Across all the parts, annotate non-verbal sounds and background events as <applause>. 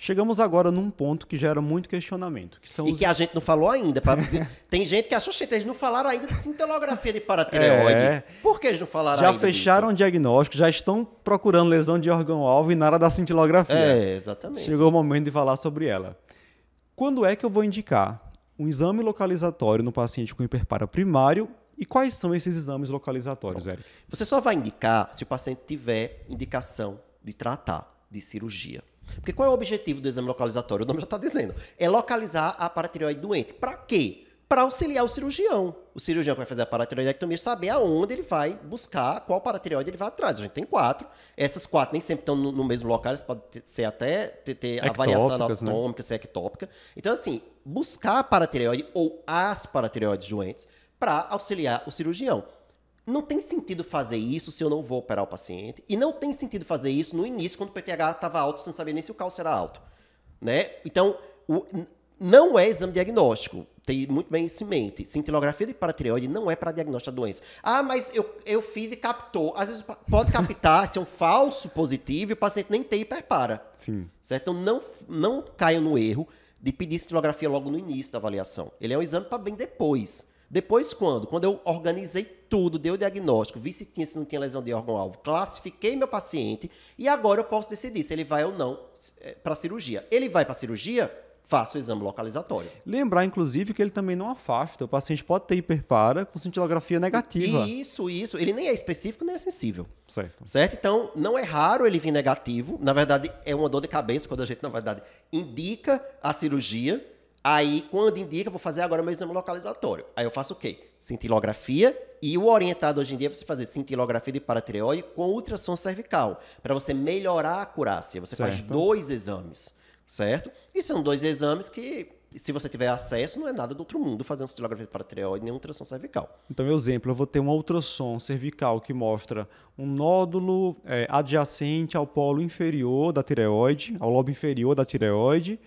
Chegamos agora num ponto que gera muito questionamento. Que são e os... que a gente não falou ainda. Pra... <laughs> Tem gente que achou que eles não falaram ainda de cintilografia de paratireoide. É. Por que eles não falaram já ainda? Já fecharam o diagnóstico, já estão procurando lesão de órgão-alvo e nada da cintilografia. É, exatamente. Chegou o momento de falar sobre ela. Quando é que eu vou indicar um exame localizatório no paciente com hiperpara primário e quais são esses exames localizatórios, Eric? Você só vai indicar se o paciente tiver indicação de tratar, de cirurgia. Porque qual é o objetivo do exame localizatório? O nome já está dizendo. É localizar a paratireoide doente. Para quê? Para auxiliar o cirurgião. O cirurgião que vai fazer a paratireoidectomia saber aonde ele vai buscar, qual paratireoide ele vai atrás. A gente tem quatro. Essas quatro nem sempre estão no, no mesmo local, elas podem ser até ter, ter a variação né? anatômica, né? ser ectópica. Então, assim, buscar a paratireoide ou as paratireoides doentes para auxiliar o cirurgião. Não tem sentido fazer isso se eu não vou operar o paciente. E não tem sentido fazer isso no início, quando o PTH estava alto, sem saber nem se o cálcio era alto. Né? Então, o, não é exame diagnóstico. Tem muito bem isso em mente. Cintilografia de paratireoide não é para diagnóstico da doença. Ah, mas eu, eu fiz e captou. Às vezes pode captar, se é um falso positivo, e o paciente nem tem hiperpara. Sim. Certo? Então não, não caia no erro de pedir cintilografia logo no início da avaliação. Ele é um exame para bem depois. Depois, quando? Quando eu organizei tudo, dei o diagnóstico, vi se tinha, se não tinha lesão de órgão-alvo, classifiquei meu paciente e agora eu posso decidir se ele vai ou não eh, para a cirurgia. Ele vai para a cirurgia? Faço o exame localizatório. Lembrar, inclusive, que ele também não afasta. O paciente pode ter hiperpara com cintilografia negativa. Isso, isso. Ele nem é específico nem é sensível. Certo. Certo? Então, não é raro ele vir negativo. Na verdade, é uma dor de cabeça quando a gente, na verdade, indica a cirurgia Aí, quando indica, vou fazer agora meu exame localizatório. Aí eu faço o quê? Cintilografia e o orientado hoje em dia é você fazer cintilografia de paratireoide com ultrassom cervical, para você melhorar a acurácia. Você certo. faz dois exames, certo? E são dois exames que se você tiver acesso, não é nada do outro mundo fazer uma cintilografia de tireoide nem um ultrassom cervical. Então, meu exemplo, eu vou ter um ultrassom cervical que mostra um nódulo é, adjacente ao polo inferior da tireoide, ao lobo inferior da tireoide,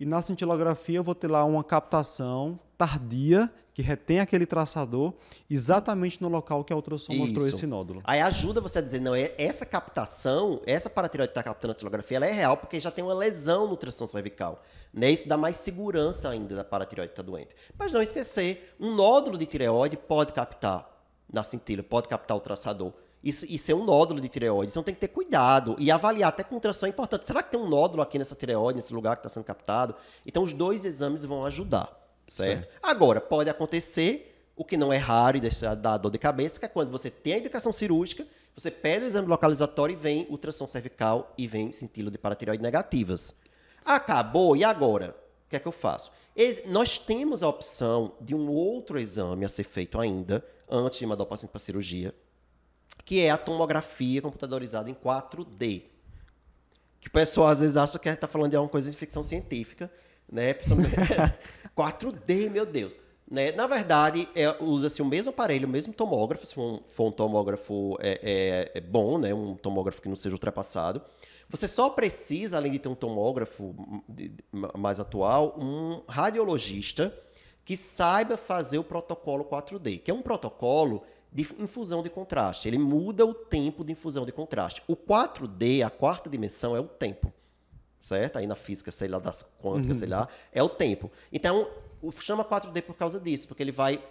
e na cintilografia eu vou ter lá uma captação tardia que retém aquele traçador exatamente no local que a ultrassom Isso. mostrou esse nódulo. Aí ajuda você a dizer, não, é, essa captação, essa paratireoide que está captando a cintilografia, ela é real porque já tem uma lesão no ultrassom cervical. Né? Isso dá mais segurança ainda da paratireoide que está doente. Mas não esquecer, um nódulo de tireoide pode captar na cintila, pode captar o traçador. Isso, isso é um nódulo de tireoide, então tem que ter cuidado e avaliar até com ultrassom é importante. Será que tem um nódulo aqui nessa tireoide, nesse lugar que está sendo captado? Então os dois exames vão ajudar, certo? Sim. Agora, pode acontecer o que não é raro e deixa dor de cabeça, que é quando você tem a indicação cirúrgica, você pede o exame localizatório e vem ultrassom cervical e vem cintilo de paratireoide negativas. Acabou, e agora? O que é que eu faço? Ex nós temos a opção de um outro exame a ser feito ainda, antes de mandar o paciente para cirurgia, que é a tomografia computadorizada em 4D. Que o pessoal às vezes acha que está falando de alguma coisa de ficção científica, né? 4D, <laughs> meu Deus. Né? Na verdade, é, usa-se o mesmo aparelho, o mesmo tomógrafo, se for um, for um tomógrafo é, é, é, bom, né? um tomógrafo que não seja ultrapassado. Você só precisa, além de ter um tomógrafo mais atual, um radiologista que saiba fazer o protocolo 4D, que é um protocolo de infusão de contraste. Ele muda o tempo de infusão de contraste. O 4D, a quarta dimensão, é o tempo. Certo? Aí na física, sei lá, das quânticas, uhum. sei lá, é o tempo. Então, chama 4D por causa disso, porque ele vai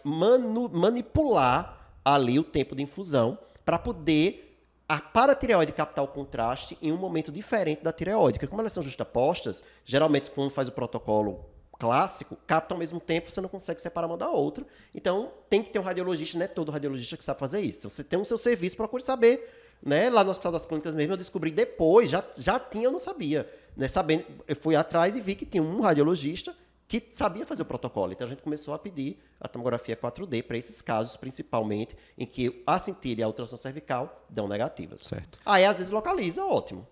manipular ali o tempo de infusão para poder a paratireoide captar o contraste em um momento diferente da tireoide. Porque como elas são justapostas, geralmente quando faz o protocolo clássico capta ao mesmo tempo, você não consegue separar uma da outra. Então, tem que ter um radiologista, não é todo radiologista que sabe fazer isso. Se você tem o seu serviço, procure saber. Né? Lá no Hospital das Clínicas mesmo, eu descobri depois, já, já tinha, eu não sabia. Né? Sabendo, eu fui atrás e vi que tinha um radiologista que sabia fazer o protocolo. Então, a gente começou a pedir a tomografia 4D para esses casos, principalmente, em que a cintilha e a ultrassom cervical dão negativas. Certo. Aí, às vezes, localiza, ótimo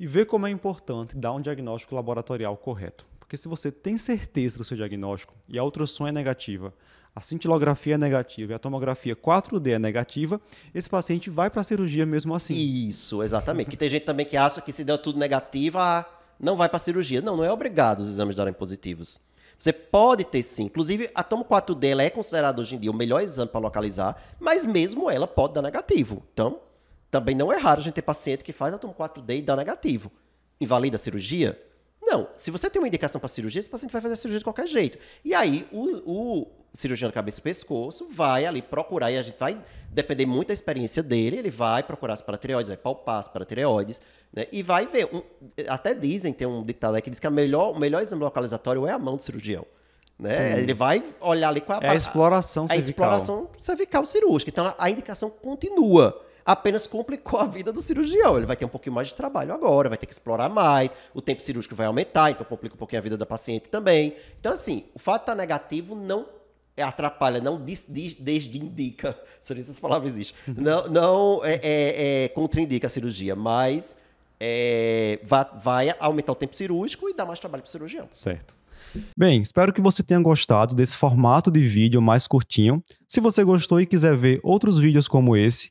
e ver como é importante dar um diagnóstico laboratorial correto. Porque se você tem certeza do seu diagnóstico e a ultrassom é negativa, a cintilografia é negativa e a tomografia 4D é negativa, esse paciente vai para a cirurgia mesmo assim. Isso, exatamente. que tem gente também que acha que se deu tudo negativo, ah, não vai para a cirurgia. Não, não é obrigado os exames darem positivos. Você pode ter sim. Inclusive, a tomo 4D ela é considerada hoje em dia o melhor exame para localizar, mas mesmo ela pode dar negativo. Então, também não é raro a gente ter paciente que faz a tomo 4D e dá negativo. Invalida a cirurgia? Não, se você tem uma indicação para cirurgia, esse paciente vai fazer a cirurgia de qualquer jeito. E aí o, o cirurgião de cabeça e pescoço vai ali procurar, e a gente vai depender muito da experiência dele, ele vai procurar as paratireoides, vai palpar as paratireoides, né? E vai ver. Um, até dizem, tem um ditado aí que diz que a melhor, o melhor exame localizatório é a mão do cirurgião. Né? Ele vai olhar ali com é a, é a exploração é a, cervical. A exploração cervical cirúrgica. Então a, a indicação continua apenas complicou a vida do cirurgião. Ele vai ter um pouquinho mais de trabalho agora, vai ter que explorar mais, o tempo cirúrgico vai aumentar, então complica um pouquinho a vida da paciente também. Então, assim, o fato de estar tá negativo não atrapalha, não desindica, <laughs> se essas palavras existem, não, não é, é, é, contraindica a cirurgia, mas é, vai, vai aumentar o tempo cirúrgico e dar mais trabalho para o cirurgião. Certo. Bem, espero que você tenha gostado desse formato de vídeo mais curtinho. Se você gostou e quiser ver outros vídeos como esse,